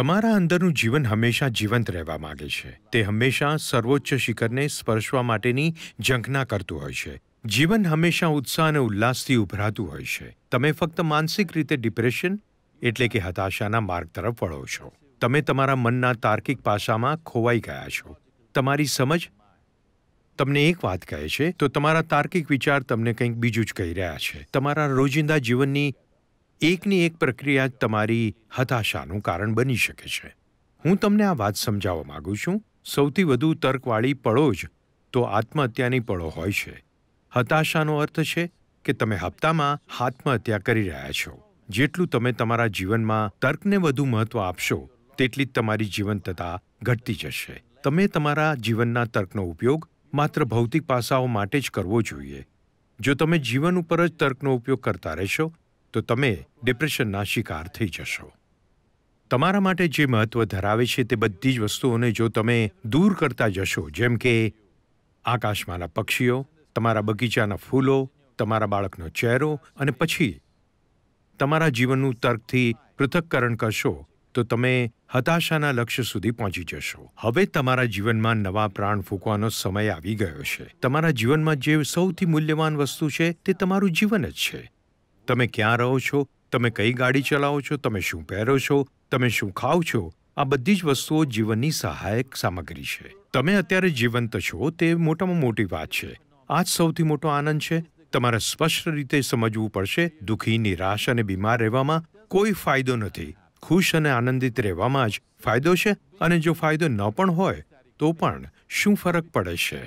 તમારા અંદરનું જીવન હંમેશા જીવંત રહેવા માંગે છે તે હંમેશા સર્વોચ્ચ શિખરને સ્પર્શવા માટેની ઝંખના કરતું હોય છે જીવન હંમેશા ઉત્સાહ અને ઉલ્લાસથી ઉભરાતું હોય છે તમે ફક્ત માનસિક રીતે ડિપ્રેશન એટલે કે હતાશાના માર્ગ તરફ વળો છો તમે તમારા મનના તાર્કિક પાસામાં ખોવાઈ ગયા છો તમારી સમજ તમને એક વાત કહે છે તો તમારા તાર્કિક વિચાર તમને કંઈક બીજું જ કહી રહ્યા છે તમારા રોજિંદા જીવનની એકની એક પ્રક્રિયા જ તમારી હતાશાનું કારણ બની શકે છે હું તમને આ વાત સમજાવવા માગું છું સૌથી વધુ તર્કવાળી પળો જ તો આત્મહત્યાની પળો હોય છે હતાશાનો અર્થ છે કે તમે હપ્તામાં આત્મહત્યા કરી રહ્યા છો જેટલું તમે તમારા જીવનમાં તર્કને વધુ મહત્વ આપશો તેટલી જ તમારી જીવંતતા ઘટતી જશે તમે તમારા જીવનના તર્કનો ઉપયોગ માત્ર ભૌતિક પાસાઓ માટે જ કરવો જોઈએ જો તમે જીવન ઉપર જ તર્કનો ઉપયોગ કરતા રહેશો તો તમે ડિપ્રેશનના શિકાર થઈ જશો તમારા માટે જે મહત્વ ધરાવે છે તે બધી જ વસ્તુઓને જો તમે દૂર કરતા જશો જેમ કે આકાશમાંના પક્ષીઓ તમારા બગીચાના ફૂલો તમારા બાળકનો ચહેરો અને પછી તમારા જીવનનું તર્કથી પૃથક્કરણ કરશો તો તમે હતાશાના લક્ષ્ય સુધી પહોંચી જશો હવે તમારા જીવનમાં નવા પ્રાણ ફૂંકવાનો સમય આવી ગયો છે તમારા જીવનમાં જે સૌથી મૂલ્યવાન વસ્તુ છે તે તમારું જીવન જ છે તમે ક્યાં રહો છો તમે કઈ ગાડી ચલાવો છો તમે શું પહેરો છો તમે શું ખાઓ છો આ બધી જ વસ્તુઓ જીવનની સહાયક સામગ્રી છે તમે અત્યારે જીવંત છો તે મોટામાં મોટી વાત છે આ જ સૌથી મોટો આનંદ છે તમારે સ્પષ્ટ રીતે સમજવું પડશે દુઃખી નિરાશ અને બીમાર રહેવામાં કોઈ ફાયદો નથી ખુશ અને આનંદિત રહેવામાં જ ફાયદો છે અને જો ફાયદો ન પણ હોય તો પણ શું ફરક પડે છે